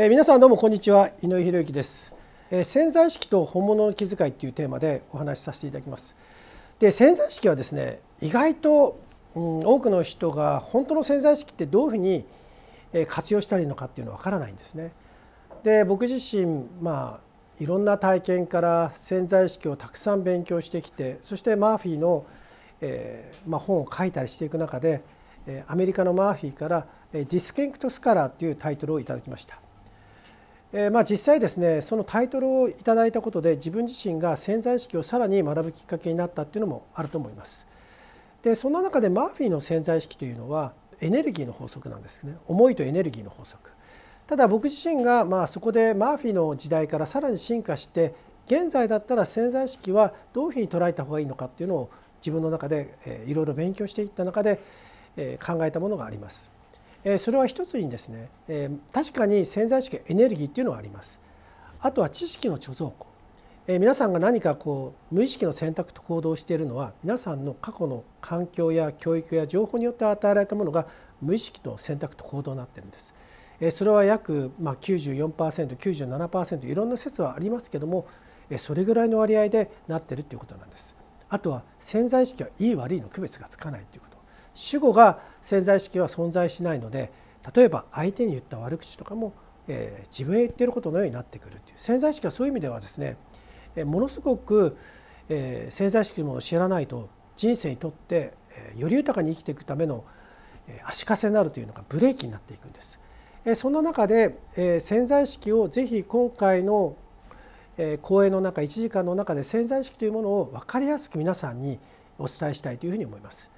え皆さんどうもこんにちは井上博之です、え潜在意識と本物の気遣いというテーマでお話しさせていただきますで潜在意識はですね意外と、うん、多くの人が本当の潜在意識ってどういうふうに活用したらいいのかっていうのはわからないんですねで僕自身まあいろんな体験から潜在意識をたくさん勉強してきてそしてマーフィーの、えー、まあ、本を書いたりしていく中でアメリカのマーフィーから「ディスケンクト・スカラー」というタイトルをいただきました。えー、まあ、実際ですねそのタイトルをいただいたことで自分自身が潜在意識をさらに学ぶきっかけになったっていうのもあると思います。でそんな中でマーフィーの潜在意識というのはエネルギーの法則なんですね思いとエネルギーの法則。ただ僕自身がまあそこでマーフィーの時代からさらに進化して現在だったら潜在意識はどういうふうに捉えた方がいいのかっていうのを自分の中でいろいろ勉強していった中で考えたものがあります。それは一つにですね確かに潜在意識エネルギーっていうのはありますあとは知識の貯蔵庫皆さんが何かこう無意識の選択と行動しているのは皆さんの過去の環境や教育や情報によって与えられたものが無意識と選択と行動になってるんですそれは約 94%97% いろんな説はありますけどもそれぐらいの割合でなってるっていうことなんですあとは潜在意識はいい悪いの区別がつかないということ主語が潜在意識は存在しないので例えば相手に言った悪口とかも、えー、自分へ言ってることのようになってくるっていう潜在意識はそういう意味ではですね、えー、ものすごく、えー、潜在意識のものを知らないと人生にとって、えー、より豊かに生きていくための、えー、足かせになるというのがブレーキになっていくんです。えー、そんな中で、えー、潜在意識をぜひ今回の講演の中1時間の中で潜在意識というものを分かりやすく皆さんにお伝えしたいというふうに思います。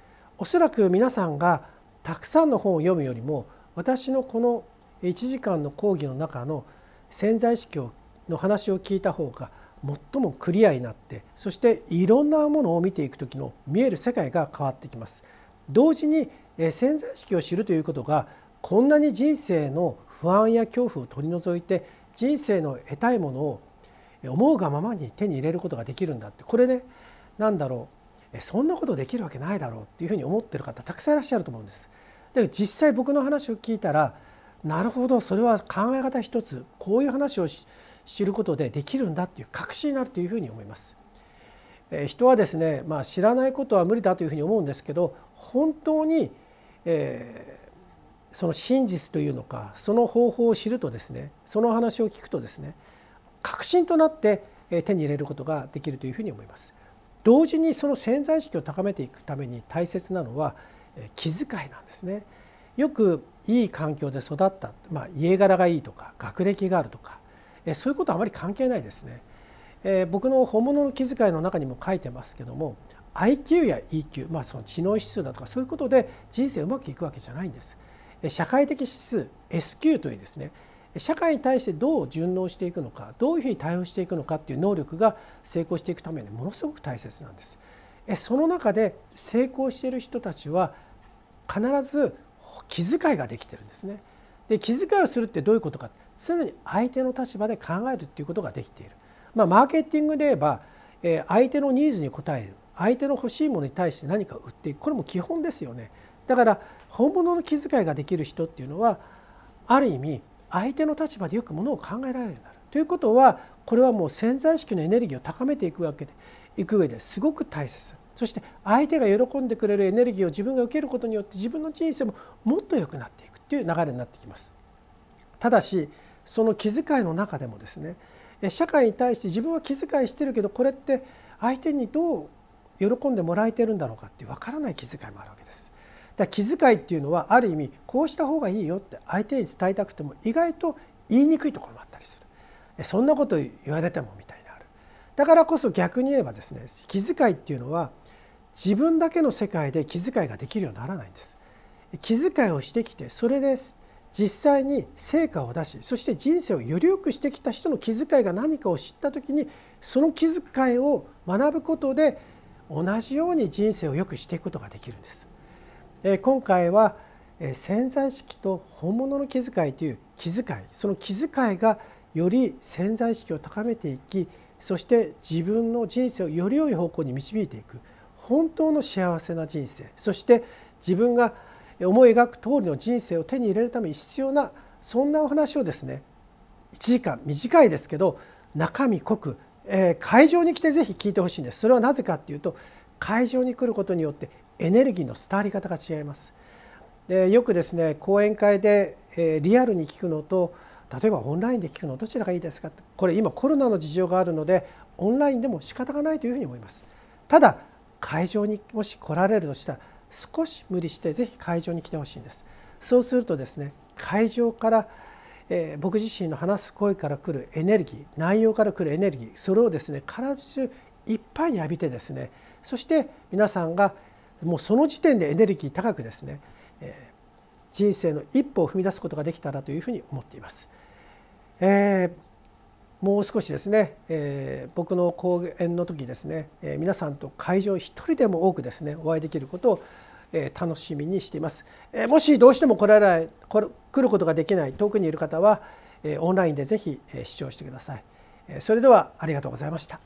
おそらく皆さんがたくさんの本を読むよりも私のこの1時間の講義の中の潜在意識の話を聞いた方が最もクリアになってそしていろんなものを見ていく時の見える世界が変わってきます。同時に潜在意識を知るということがこんなに人生の不安や恐怖を取り除いて人生の得たいものを思うがままに手に入れることができるんだってこれね何だろうそんなことできるわけないだろうっていうふうに思ってる方たくさんいらっしゃると思うんです。で実際僕の話を聞いたらなるほどそれは考え方一つこういう話を知ることでできるんだっていう確信になるというふうに思います。え人はですね、まあ、知らないことは無理だというふうに思うんですけど本当に、えー、その真実というのかその方法を知るとですねその話を聞くとですね確信となって手に入れることができるというふうに思います。同時にその潜在意識を高めていくために大切なのは気遣いなんですね。よくいい環境で育った、まあ、家柄がいいとか学歴があるとかそういうことはあまり関係ないですね。えー、僕の本物の気遣いの中にも書いてますけども IQ や EQ、まあ、その知能指数だとかそういうことで人生うまくいくわけじゃないんです。社会的指数 SQ というですね社会に対してどう順応していくのかどういうふうに対応していくのかっていう能力が成功していくためにものすごく大切なんです。その中で成功している人たちは必ず気遣いができてるんですね。で気遣いをするってどういうことか常に相手の立場で考えるっていうことができている。まあ、マーケティングで言えば相手のニーズに応える相手の欲しいものに対して何か売っていくこれも基本ですよね。だから本物の気遣いができる人っていうのはある意味相手の立場でよくものを考えられるようになる。ということはこれはもう潜在意識のエネルギーを高めていくわけでいく上ですごく大切そして相手が喜んでくれるエネルギーを自分が受けることによって自分の人生ももっと良くなっていくっていう流れになってきます。ただしその気遣いの中でもですね社会に対して自分は気遣いしてるけどこれって相手にどう喜んでもらえてるんだろうかって分からない気遣いもあるわけです。だ気遣いっていうのはある意味こうした方がいいよって相手に伝えたくても意外と言いにくいところもあったりするそんなこと言われてもみたいなあるだからこそ逆に言えばですね気遣いっていうのは自分だけの世界で気遣いができるようにならないんです気遣いをしてきてそれで実際に成果を出しそして人生をより良くしてきた人の気遣いが何かを知った時にその気遣いを学ぶことで同じように人生を良くしていくことができるんです今回は潜在意識と本物の気遣いという気遣いその気遣いがより潜在意識を高めていきそして自分の人生をより良い方向に導いていく本当の幸せな人生そして自分が思い描く通りの人生を手に入れるために必要なそんなお話をですね1時間短いですけど中身濃く、えー、会場に来てぜひ聞いてほしいんですそれはなぜかっていうと会場に来ることによってエネルギーの伝わり方が違います。でよくですね講演会で、えリアルに聞くのと例えばオンラインで聞くのどちらがいいですかこれ今コロナの事情があるのでオンラインでも仕方がないというふうに思います。ただ会場にもし来られるとしたら少し無理してぜひ会場に来てほしいんです。そうするとですね会場から、え僕自身の話す声から来るエネルギー内容から来るエネルギーそれをですね必ずいっぱいに浴びてですねそして皆さんがもうその時点でエネルギー高くですね、えー、人生の一歩を踏み出すことができたらというふうに思っています。えー、もう少しですね、えー、僕の講演の時ですね、え皆さんと会場一人でも多くですねお会いできることをえ楽しみにしています。えもしどうしても来られない来ることができない遠くにいる方はえオンラインでぜひえ視聴してください。えそれではありがとうございました。